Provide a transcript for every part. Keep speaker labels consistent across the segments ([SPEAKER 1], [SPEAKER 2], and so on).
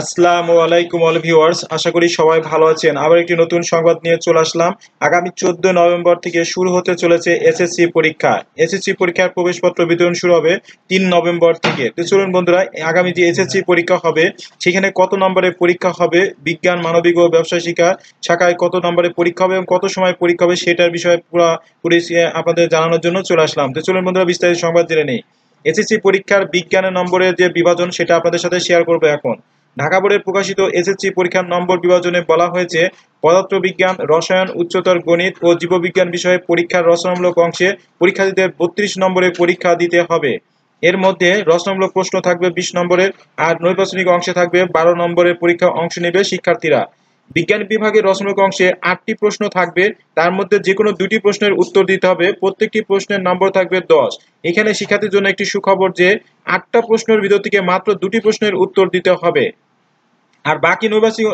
[SPEAKER 1] আসসালামু আলাইকুম all viewers আশা করি সবাই ভালো আছেন আবার একটি নতুন সংবাদ নিয়ে চলে আসলাম আগামী চোদ্দ নভেম্বর থেকে শুরু হতে চলেছে এসএসসি পরীক্ষা এসএসসি পরীক্ষার প্রবেশপত্র বিতরণ শুরু হবে তিন নভেম্বর থেকে তো চলুন বন্ধুরা আগামী যে এসএসসি পরীক্ষা হবে সেখানে কত নম্বরে পরীক্ষা হবে বিজ্ঞান মানবিক ও ব্যবসায় শিক্ষা শাখায় কত নম্বরে পরীক্ষা হবে এবং কত সময় পরীক্ষা হবে সেটার বিষয়ে পুরো আপনাদের জানানোর জন্য চলে আসলাম তো চলুন বন্ধুরা বিস্তারিত সংবাদ জেনে নেই এসএসসি পরীক্ষার বিজ্ঞানের নম্বরের যে বিভাজন সেটা আপনাদের সাথে শেয়ার করবো এখন ঢাকা বোর্ডের প্রকাশিত এসএসসি পরীক্ষার নম্বর বিভাজনে বলা হয়েছে পদার্থবিজ্ঞান রসায়ন উচ্চতর গণিত ও জীববিজ্ঞান বিষয়ে পরীক্ষার রচনামূলক অংশে পরীক্ষার্থীদের বত্রিশ নম্বরে পরীক্ষা দিতে হবে এর মধ্যে রচনামূলক প্রশ্ন থাকবে বিশ নম্বরের আর নৈবাচনিক অংশে থাকবে বারো নম্বরের পরীক্ষা অংশ নেবে শিক্ষার্থীরা বিজ্ঞান বিভাগের রচনক অংশে আটটি প্রশ্ন থাকবে তার মধ্যে যে কোনো দুটি প্রশ্নের উত্তর দিতে হবে প্রত্যেকটি প্রশ্নের নম্বর থাকবে দশ এখানে শিক্ষার্থীর জন্য একটি সুখবর যে আটটা প্রশ্নের ভিতর থেকে মাত্র দুটি প্রশ্নের উত্তর দিতে হবে আর বাকি নৈবাসিক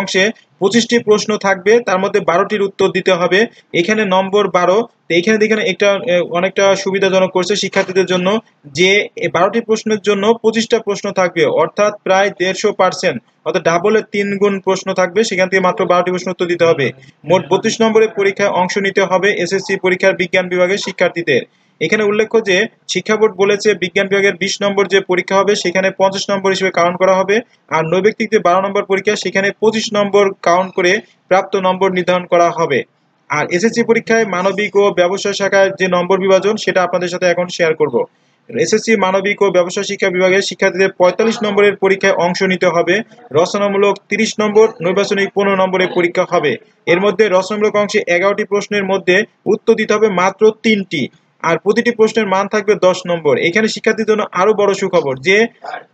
[SPEAKER 1] অংশে পঁচিশটি প্রশ্ন থাকবে তার মধ্যে বারোটির উত্তর দিতে হবে এখানে নম্বর বারো এখানে দেখেন একটা অনেকটা সুবিধাজনক করছে শিক্ষার্থীদের জন্য যে বারোটি প্রশ্নের জন্য পঁচিশটা প্রশ্ন থাকবে অর্থাৎ প্রায় দেড়শো পার্সেন্ট অর্থাৎ ডাবলের তিন গুণ প্রশ্ন থাকবে সেখান থেকে মাত্র বারোটি প্রশ্ন উত্তর দিতে হবে মোট বত্রিশ নম্বরের পরীক্ষায় অংশ নিতে হবে এসএসসি পরীক্ষার বিজ্ঞান বিভাগের শিক্ষার্থীদের এখানে উল্লেখ্য যে শিক্ষা বোর্ড বলেছে বিজ্ঞান বিভাগের বিশ নম্বর যে পরীক্ষা হবে সেখানে পঞ্চাশ নম্বর হিসেবে কাউন্ট করা হবে আর নৈবেক্তিক যে বারো নম্বর পরীক্ষা সেখানে পঁচিশ নম্বর কাউন্ট করে প্রাপ্ত নম্বর নির্ধারণ করা হবে আর এসএসসি পরীক্ষায় মানবিক ও ব্যবসায় শাখার যে নম্বর বিভাজন সেটা আপনাদের সাথে এখন শেয়ার করব এসএসসি মানবিক ও ব্যবসায় শিক্ষা বিভাগের শিক্ষার্থীদের পঁয়তাল্লিশ নম্বরের পরীক্ষায় অংশ নিতে হবে রচনামূলক তিরিশ নম্বর নৈবাচনিক পনেরো নম্বরের পরীক্ষা হবে এর মধ্যে রচনামূলক অংশে এগারোটি প্রশ্নের মধ্যে উত্তর দিতে হবে মাত্র তিনটি আর প্রতিটি প্রশ্নের মান থাকবে দশ নম্বর এখানে শিক্ষার্থীর জন্য আরো বড় সুখবর যে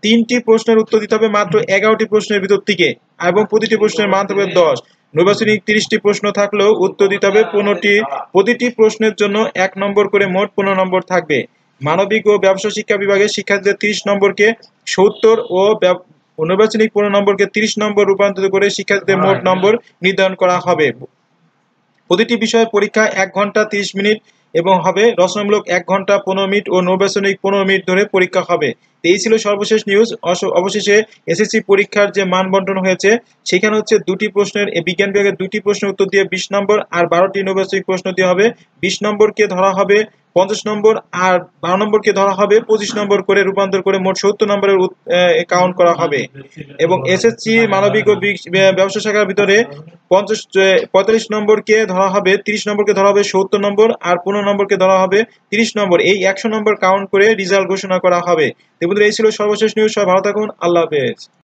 [SPEAKER 1] তিনটি প্রশ্নের উত্তর দিতে হবে মাত্র এগারোটি প্রশ্নের ভিতর থেকে এবং প্রতিটি প্রশ্নের মান থাকবে দশ নৈবাচনিক তিরিশটি প্রশ্ন থাকলেও উত্তর দিতে হবে পনেরোটি প্রতিটি প্রশ্নের জন্য এক নম্বর করে মোট পনেরো নম্বর থাকবে মানবিক ও ব্যবসা শিক্ষা বিভাগে শিক্ষার্থীদের তিরিশ নম্বরকে সত্তর ও অনুবাচনিক পনেরো নম্বরকে তিরিশ নম্বর রূপান্তরিত করে শিক্ষার্থীদের মোট হ্যাঁ। নম্বর নির্ধারণ করা হবে প্রতিটি বিষয়ের পরীক্ষা এক ঘন্টা তিরিশ মিনিট এবং হবে দশমিক এক ঘন্টা পনেরো মিনিট ও নৌবেসনিক পনেরো মিনিট ধরে পরীক্ষা হবে এই ছিল সর্বশেষ নিউজ অবশেষে এসএসসি পরীক্ষার যে মান বন্টন হয়েছে সেখানে হচ্ছে দুটি প্রশ্নের বিজ্ঞান বিভাগের দুটি প্রশ্নের উত্তর দিয়ে বিশ নম্বর আর বারোটি নৌবেসনিক প্রশ্ন দিয়ে হবে বিশ নম্বরকে ধরা হবে পঞ্চাশ নম্বর আর বারো নম্বরকে ধরা হবে পঁচিশ নম্বর করে রূপান্তর করে মোট সত্তর নম্বরের কাউন্ট করা হবে এবং এসএসসি মানবিক ও ব্যবসা শাখার ভিতরে পঞ্চাশ পঁয়তাল্লিশ নম্বরকে ধরা হবে তিরিশ নম্বরকে ধরা হবে সত্তর নম্বর আর পনেরো নম্বরকে ধরা হবে তিরিশ নম্বর এই একশো নম্বর কাউন্ট করে রিজাল্ট ঘোষণা করা হবে এই ছিল সর্বশেষ নিউজ সব ভালো থাকুন আল্লাহ হাফেজ